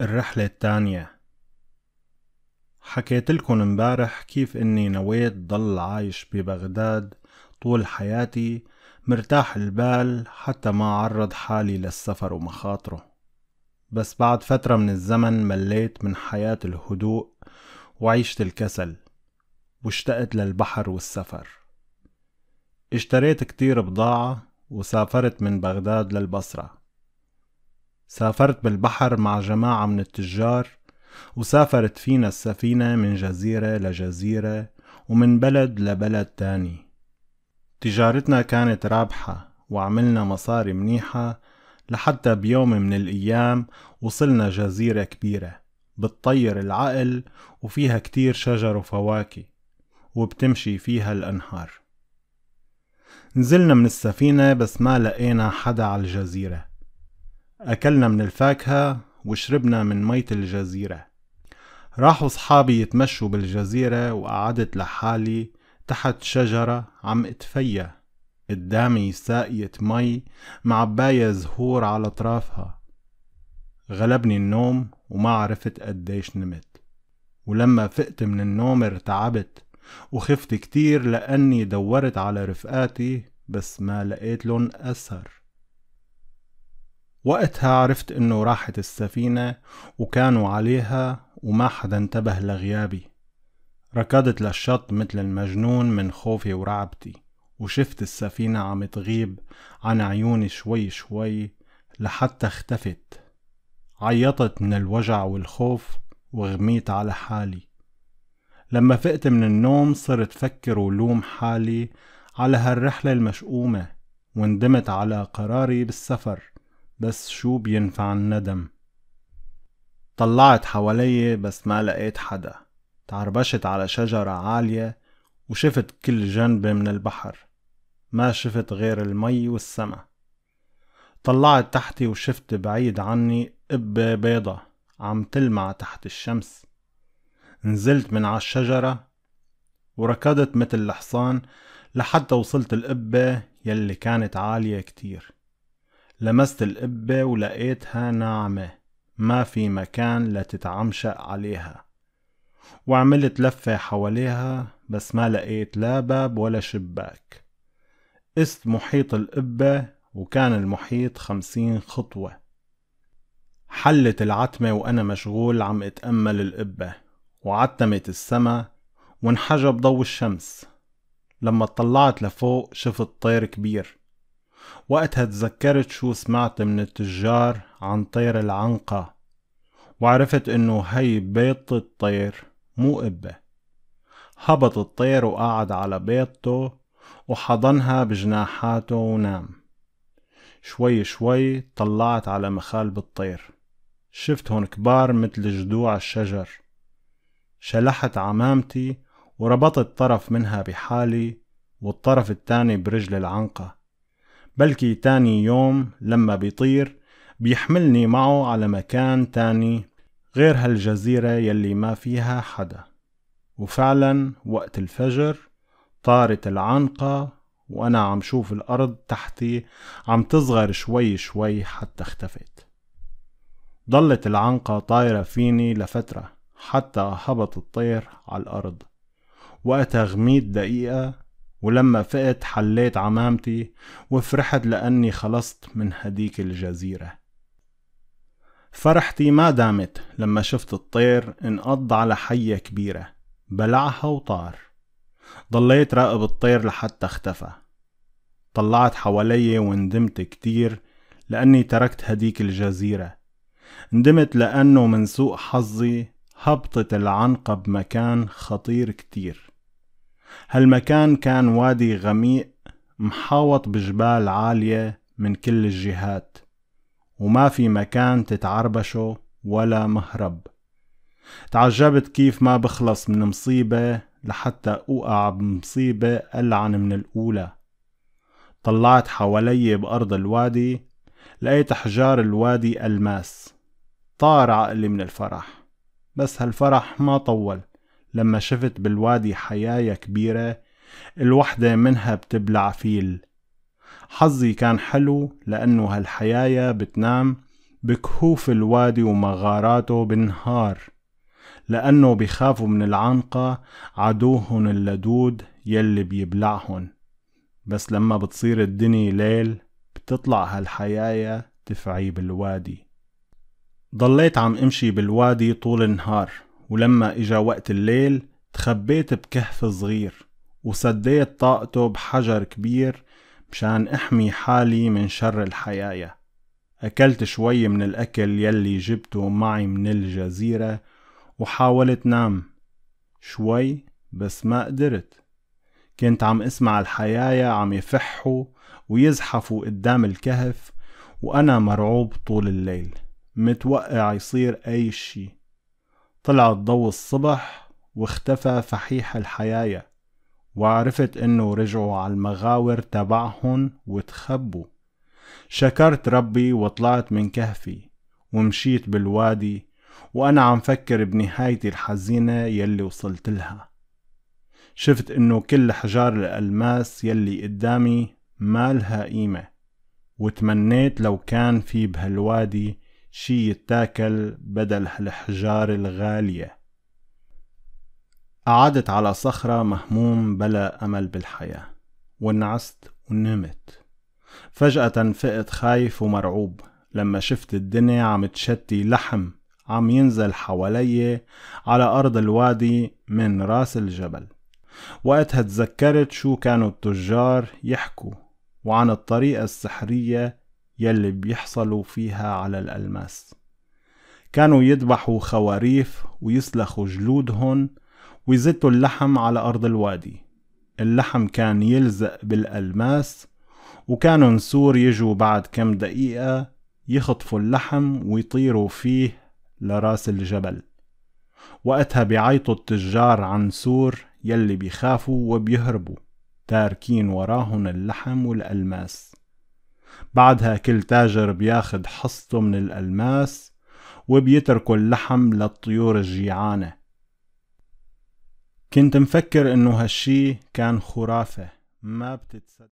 الرحلة التانية حكيت لكم امبارح كيف اني نويت ضل عايش ببغداد طول حياتي مرتاح البال حتى ما عرض حالي للسفر ومخاطره بس بعد فترة من الزمن مليت من حياة الهدوء وعيشة الكسل واشتقت للبحر والسفر اشتريت كتير بضاعة وسافرت من بغداد للبصره سافرت بالبحر مع جماعة من التجار وسافرت فينا السفينة من جزيرة لجزيرة ومن بلد لبلد تاني تجارتنا كانت رابحة وعملنا مصاري منيحة لحتى بيوم من الأيام وصلنا جزيرة كبيرة بتطير العقل وفيها كتير شجر وفواكه وبتمشي فيها الأنهار نزلنا من السفينة بس ما لقينا حدا على الجزيرة أكلنا من الفاكهة وشربنا من مية الجزيرة راحوا صحابي يتمشوا بالجزيرة وقعدت لحالي تحت شجرة عم اتفيا قدامي ساقية مي معباية زهور على اطرافها غلبني النوم وما عرفت قديش نمت ولما فقت من النوم ارتعبت وخفت كتير لأني دورت على رفقاتي بس ما لقيت لهم أثر وقتها عرفت انه راحت السفينة وكانوا عليها وما حدا انتبه لغيابي ركضت للشط مثل المجنون من خوفي ورعبتي وشفت السفينة عم تغيب عن عيوني شوي شوي لحتى اختفت عيطت من الوجع والخوف وغميت على حالي لما فقت من النوم صرت فكر ولوم حالي على هالرحلة المشؤومة وندمت على قراري بالسفر بس شو بينفع الندم طلعت حوالي بس ما لقيت حدا تعربشت على شجرة عالية وشفت كل جنب من البحر ما شفت غير المي والسما طلعت تحتي وشفت بعيد عني قبة بيضة عم تلمع تحت الشمس نزلت من على الشجرة وركضت متل الحصان لحتى وصلت القبة يلي كانت عالية كتير لمست القبة ولقيتها ناعمة ما في مكان لتتعمشق عليها وعملت لفة حواليها بس ما لقيت لا باب ولا شباك قست محيط القبة وكان المحيط خمسين خطوة حلت العتمة وأنا مشغول عم أتأمل القبة وعتمت السما وانحجب ضو الشمس لما اطلعت لفوق شفت طير كبير وقتها تذكرت شو سمعت من التجار عن طير العنقة وعرفت انه هي بيضة الطير مو قبة هبط الطير وقعد على بيضته وحضنها بجناحاته ونام شوي شوي طلعت على مخالب الطير شفتهم كبار مثل جذوع الشجر شلحت عمامتي وربطت طرف منها بحالي والطرف التاني برجل العنقة بلكي تاني يوم لما بيطير بيحملني معه على مكان تاني غير هالجزيرة يلي ما فيها حدا وفعلا وقت الفجر طارت العنقة وأنا عم شوف الأرض تحتي عم تصغر شوي شوي حتى اختفت ضلت العنقة طايرة فيني لفترة حتى هبط الطير على الأرض وقتها غميت دقيقة ولما فقت حليت عمامتي وفرحت لأني خلصت من هديك الجزيرة فرحتي ما دامت لما شفت الطير انقض على حية كبيرة بلعها وطار ضليت راقب الطير لحتى اختفى طلعت حوالي وندمت كتير لأني تركت هديك الجزيرة ندمت لأنه من سوء حظي هبطت العنقة بمكان خطير كتير هالمكان كان وادي غميق محاوط بجبال عالية من كل الجهات وما في مكان تتعربشه ولا مهرب تعجبت كيف ما بخلص من مصيبة لحتى أوقع بمصيبة ألعن من الأولى طلعت حوالي بأرض الوادي لقيت أحجار الوادي ألماس طار عقلي من الفرح بس هالفرح ما طول لما شفت بالوادي حيايا كبيرة الوحدة منها بتبلع فيل حظي كان حلو لأنه هالحيايا بتنام بكهوف الوادي ومغاراته بالنهار لأنه بيخافوا من العنقة عدوهن اللدود يلي بيبلعهن بس لما بتصير الدني ليل بتطلع هالحيايا تفعي بالوادي ضليت عم امشي بالوادي طول النهار ولما إجا وقت الليل تخبيت بكهف صغير وسديت طاقته بحجر كبير مشان احمي حالي من شر الحيايا أكلت شوي من الأكل يلي جبته معي من الجزيرة وحاولت نام شوي بس ما قدرت كنت عم اسمع الحيايا عم يفحوا ويزحفوا قدام الكهف وأنا مرعوب طول الليل متوقع يصير أي شي طلع الضو الصبح واختفى فحيح الحيايا وعرفت انه رجعوا على المغاور تبعهن وتخبوا شكرت ربي وطلعت من كهفي ومشيت بالوادي وانا عم فكر بنهايتي الحزينة يلي وصلت لها شفت انه كل حجار الالماس يلي قدامي مالها قيمة وتمنيت لو كان في بهالوادي شي يتاكل بدل الحجار الغالية قعدت على صخرة مهموم بلا أمل بالحياة وانعست ونمت فجأة فقت خايف ومرعوب لما شفت الدنيا عم تشتي لحم عم ينزل حوالي على أرض الوادي من راس الجبل وقتها تذكرت شو كانوا التجار يحكوا وعن الطريقة السحرية يلي بيحصلوا فيها على الألماس كانوا يذبحوا خواريف ويسلخوا جلودهن ويزتوا اللحم على أرض الوادي اللحم كان يلزق بالألماس وكانوا نسور يجوا بعد كم دقيقة يخطفوا اللحم ويطيروا فيه لراس الجبل وقتها بيعيطوا التجار عن سور يلي بيخافوا وبيهربوا تاركين وراهن اللحم والألماس بعدها كل تاجر بياخد حصته من الألماس وبيتركوا اللحم للطيور الجيعانة كنت مفكر إنه هالشي كان خرافة ما بتتصدق